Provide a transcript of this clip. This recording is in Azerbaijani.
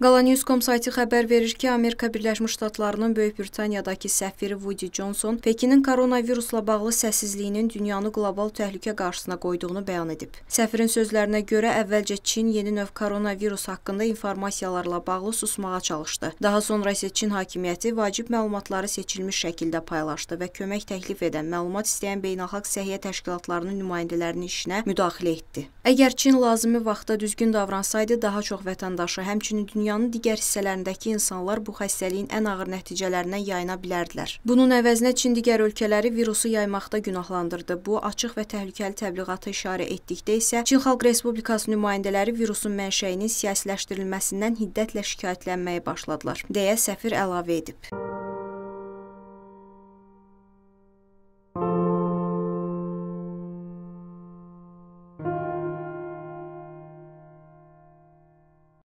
Qala Newscom saytı xəbər verir ki, Amerika Birləşmiş Ştatlarının Böyük Britaniyadakı səfiri Woody Johnson Pekinin koronavirusla bağlı səssizliyinin dünyanı qlobal təhlükə qarşısına qoyduğunu bəyan edib. Səfirin sözlərinə görə əvvəlcə Çin yeni növ koronavirus haqqında informasiyalarla bağlı susmağa çalışdı. Daha sonra isə Çin hakimiyyəti vacib məlumatları seçilmiş şəkildə paylaşdı və kömək təklif edən, məlumat istəyən beynəlxalq səhiyyə təşkilatlarının nümayəndələrinin işinə müdaxilə etdi. Əgər Çin lazımi vaxtda düzgün davransaydı, daha çox vətəndaşı, həmçinin dünya dünyanın digər hissələrindəki insanlar bu xəstəliyin ən ağır nəticələrinə yayına bilərdilər. Bunun əvəzinə Çin digər ölkələri virusu yaymaqda günahlandırdı. Bu açıq və təhlükəli təbliğata işarə etdikdə isə Çin Xalq Respublikası nümayəndələri virusun mənşəyinin siyasiləşdirilməsindən hiddətlə şikayətlənməyə başladılar, deyə səfir əlavə edib.